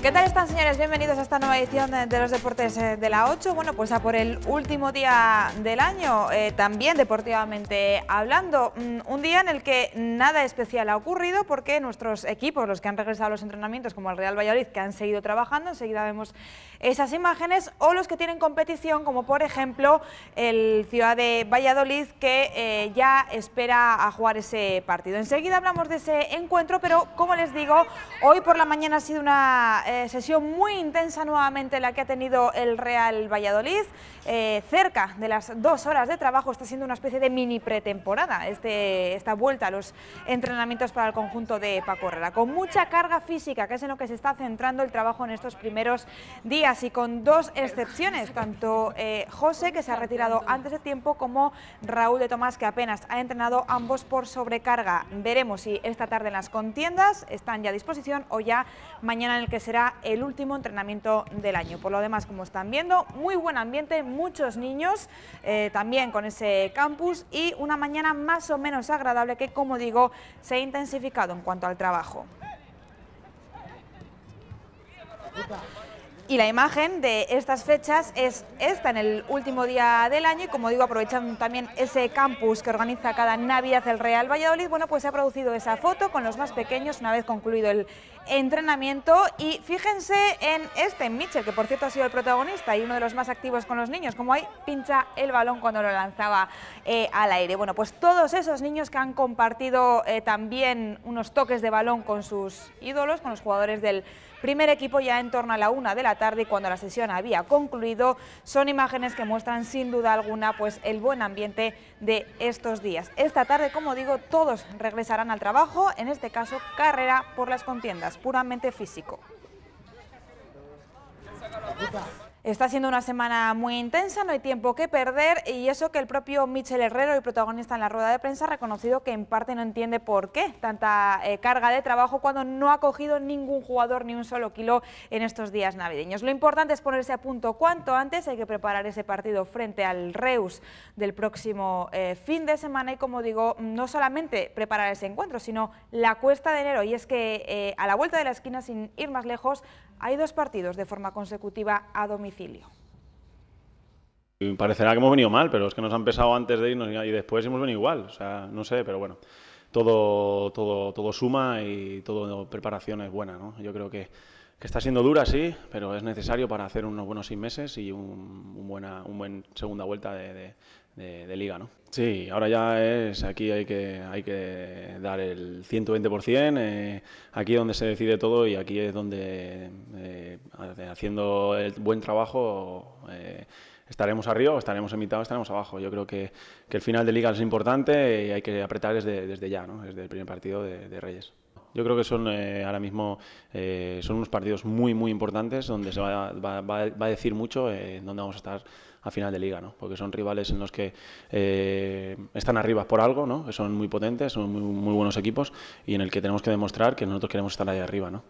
¿Qué tal están, señores? Bienvenidos a esta nueva edición de, los deportes eh, de la 8. Bueno, pues a por el último día del año, eh, también deportivamente hablando. Mm, un día en el que nada especial ha ocurrido porque nuestros equipos, los que han regresado a los entrenamientos, como el Real Valladolid, que han seguido trabajando, enseguida vemos esas imágenes, o los que tienen competición, como por ejemplo el Ciudad de Valladolid, que eh, ya espera a jugar ese partido. Enseguida hablamos de ese encuentro, pero como les digo, hoy por la mañana ha sido una sesión muy intensa nuevamente la que ha tenido el Real Valladolid. Eh, cerca de las dos horas de trabajo está siendo una especie de mini pretemporada este, esta vuelta a los entrenamientos para el conjunto de Paco Herrera. Con mucha carga física, que es en lo que se está centrando el trabajo en estos primeros días y con dos excepciones, tanto eh, José, que se ha retirado antes de tiempo, como Raúl de Tomás, que apenas ha entrenado ambos por sobrecarga. Veremos si esta tarde en las contiendas están ya a disposición o ya mañana en el que será el último entrenamiento del año. Por lo demás, como están viendo, muy buen ambiente, muchos niños eh, también con ese campus y una mañana más o menos agradable que, como digo, se ha intensificado en cuanto al trabajo. Y la imagen de estas fechas es esta, en el último día del año, y como digo, aprovechando también ese campus que organiza cada Navidad el Real Valladolid, bueno, pues se ha producido esa foto con los más pequeños una vez concluido el entrenamiento. Y fíjense en este, Mitchell, que por cierto ha sido el protagonista y uno de los más activos con los niños, como ahí pincha el balón cuando lo lanzaba eh, al aire. Bueno, pues todos esos niños que han compartido eh, también unos toques de balón con sus ídolos, con los jugadores del primer equipo ya en torno a la una de la tarde cuando la sesión había concluido. Son imágenes que muestran sin duda alguna pues el buen ambiente de estos días. Esta tarde, como digo, todos regresarán al trabajo, en este caso carrera por las contiendas, puramente físico. Está siendo una semana muy intensa, no hay tiempo que perder y eso que el propio Michel Herrero, el protagonista en la rueda de prensa, ha reconocido que en parte no entiende por qué tanta eh, carga de trabajo cuando no ha cogido ningún jugador ni un solo kilo en estos días navideños. Lo importante es ponerse a punto cuanto antes, hay que preparar ese partido frente al Reus del próximo eh, fin de semana y como digo, no solamente preparar ese encuentro, sino la cuesta de enero y es que eh, a la vuelta de la esquina, sin ir más lejos, hay dos partidos de forma consecutiva a domicilio. Mm, parecerá que hemos venido mal, pero es que nos han pesado antes de irnos y después hemos venido igual. O sea, no sé, pero bueno, todo, todo, todo suma y todo preparación es buena. Yo creo que, está siendo dura, sí, pero es necesario para hacer unos buenos seis meses y un, buena, un buen segunda vuelta de, de, de, liga, ¿no? Sí, ahora ya es, aquí hay que, hay que dar el 120%, eh, aquí es donde se decide todo y aquí es donde, eh, haciendo el buen trabajo, eh, estaremos arriba, estaremos en mitad, estaremos abajo. Yo creo que, el final de liga es importante y hay que apretar desde, ya, ¿no? desde el primer partido de Reyes. Yo creo que son eh, ahora mismo eh, son unos partidos muy, muy importantes donde se va, va, va, a decir mucho eh, en dónde vamos a estar a final de liga, ¿no? porque son rivales en los que están arriba por algo, ¿no? que son muy potentes, son muy, muy buenos equipos y en el que tenemos que demostrar que nosotros queremos estar ahí arriba. ¿no?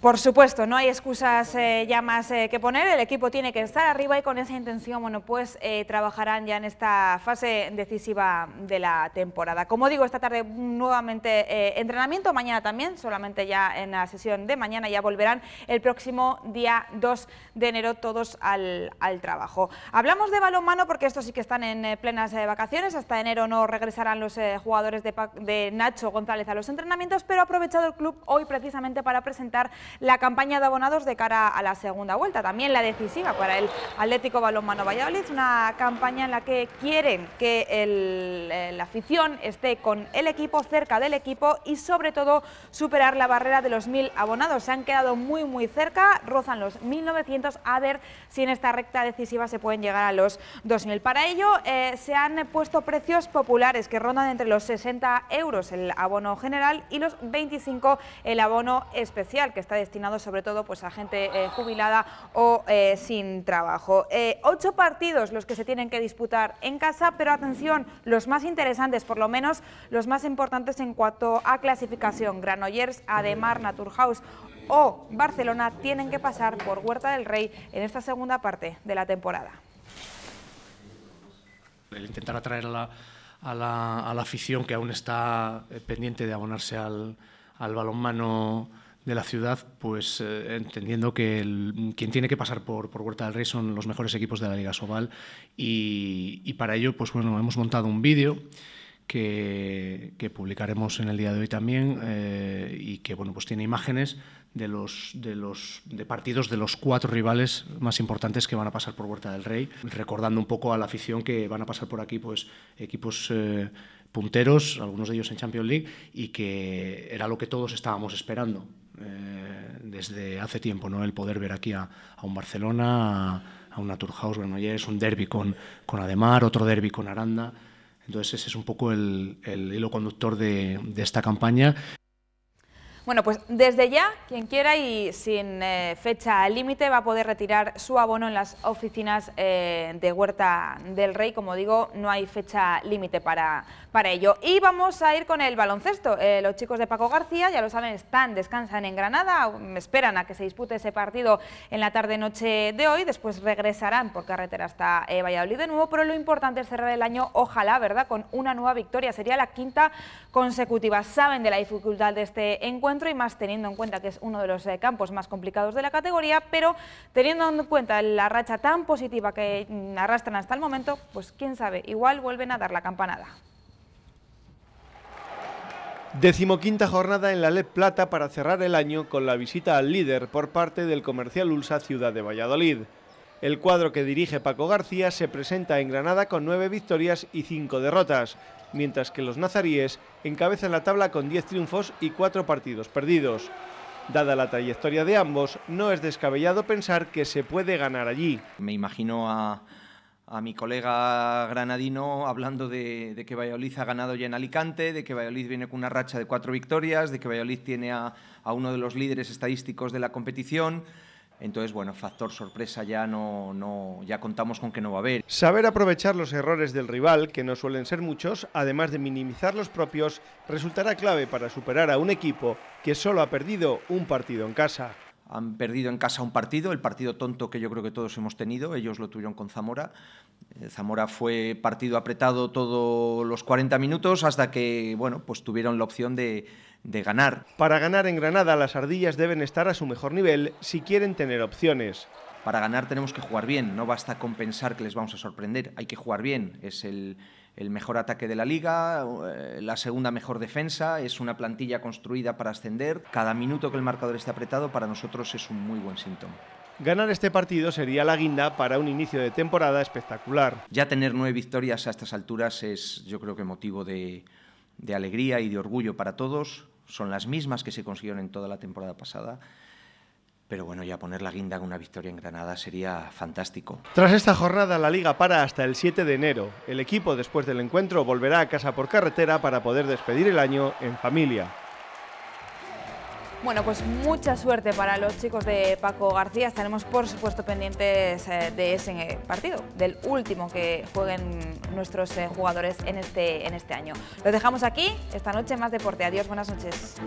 Por supuesto, no hay excusas eh, ya más eh, que poner, el equipo tiene que estar arriba y con esa intención, bueno, pues eh, trabajarán ya en esta fase decisiva de la temporada. Como digo, esta tarde nuevamente entrenamiento, mañana también, solamente ya en la sesión de mañana ya volverán el próximo día 2 de enero todos al, al trabajo. Hablamos de balonmano porque estos sí que están en plenas vacaciones, hasta enero no regresarán los jugadores de, de Nacho González a los entrenamientos, pero ha aprovechado el club hoy precisamente para presentar la campaña de abonados de cara a la segunda vuelta, también la decisiva para el Atlético Balonmano Valladolid, una campaña en la que quieren que eh, la afición esté con el equipo, cerca del equipo y sobre todo superar la barrera de los mil abonados. Se han quedado muy muy cerca, rozan los 1.900, a ver si en esta recta decisiva se pueden llegar a los 2.000. Para ello eh, se han puesto precios populares que rondan entre los 60 euros el abono general y los 25 el abono especial, que está ...destinado sobre todo pues, a gente eh, jubilada o eh, sin trabajo. Eh, ocho partidos los que se tienen que disputar en casa, pero atención, los más interesantes, por lo menos los más importantes en cuanto a clasificación. Granollers, Ademar, Naturhaus o Barcelona tienen que pasar por Huerta del Rey en esta segunda parte de la temporada. El intentar atraer a la, afición que aún está pendiente de abonarse al, al balonmano de la ciudad, pues eh, entendiendo que quien tiene que pasar por, Huerta del Rey son los mejores equipos de la Liga Sobal y, para ello, pues bueno, hemos montado un vídeo que, publicaremos en el día de hoy también eh, y que bueno, pues tiene imágenes de los, de los de partidos de los cuatro rivales más importantes que van a pasar por Huerta del Rey, recordando un poco a la afición que van a pasar por aquí pues equipos eh, punteros, algunos de ellos en Champions League, y que era lo que todos estábamos esperando. Eh, desde hace tiempo, ¿no? el poder ver aquí a, un Barcelona, a un Naturhaus es un derby con, con Ademar, otro derby con Aranda. Entonces ese es un poco el, hilo conductor de, de, esta campaña bueno, pues desde ya, quien quiera y sin eh, fecha límite va a poder retirar su abono en las oficinas eh, de Huerta del Rey. Como digo, no hay fecha límite para, para ello. Y vamos a ir con el baloncesto. Eh, los chicos de Paco García, ya lo saben, están, descansan en Granada, esperan a que se dispute ese partido en la tarde-noche de hoy. Después regresarán por carretera hasta Valladolid de nuevo, pero lo importante es cerrar el año, ojalá, ¿verdad?, con una nueva victoria. Sería la quinta consecutiva. Saben de la dificultad de este encuentro y más teniendo en cuenta que es uno de los eh, campos más complicados de la categoría, pero teniendo en cuenta la racha tan positiva que mm, arrastran hasta el momento, pues quién sabe, igual vuelven a dar la campanada. Decimoquinta jornada en la LED Plata para cerrar el año con la visita al líder por parte del comercial Ulsa Ciudad de Valladolid. El cuadro que dirige Paco García se presenta en Granada con nueve victorias y cinco derrotas, mientras que los nazaríes encabezan la tabla con 10 triunfos y 4 partidos perdidos. Dada la trayectoria de ambos, no es descabellado pensar que se puede ganar allí. Me imagino a, mi colega granadino hablando de, que Valladolid ha ganado ya en Alicante, de que Valladolid viene con una racha de cuatro victorias, de que Valladolid tiene a, a uno de los líderes estadísticos de la competición. Entonces, bueno, factor sorpresa ya no, ya contamos con que no va a haber. Saber aprovechar los errores del rival, que no suelen ser muchos, además de minimizar los propios, resultará clave para superar a un equipo que solo ha perdido un partido en casa han perdido en casa un partido, el partido tonto que yo creo que todos hemos tenido, ellos lo tuvieron con Zamora. Eh, Zamora fue partido apretado todos los 40 minutos hasta que, bueno, pues tuvieron la opción de, de ganar. Para ganar en Granada, las ardillas deben estar a su mejor nivel si quieren tener opciones. Para ganar tenemos que jugar bien, no basta con pensar que les vamos a sorprender, hay que jugar bien, es el el mejor ataque de la liga, eh, la segunda mejor defensa, es una plantilla construida para ascender. Cada minuto que el marcador esté apretado para nosotros es un muy buen síntoma. Ganar este partido sería la guinda para un inicio de temporada espectacular. Ya tener nueve victorias a estas alturas es yo creo que motivo de, de alegría y de orgullo para todos. Son las mismas que se consiguieron en toda la temporada pasada. Pero bueno, ya poner la guinda con una victoria en Granada sería fantástico. Tras esta jornada, la liga para hasta el 7 de enero. El equipo, después del encuentro, volverá a casa por carretera para poder despedir el año en familia. Bueno, pues mucha suerte para los chicos de Paco García. Estaremos, por supuesto, pendientes eh, de ese partido, del último que jueguen nuestros eh, jugadores en este, en este año. Los dejamos aquí. Esta noche más deporte. Adiós, buenas noches.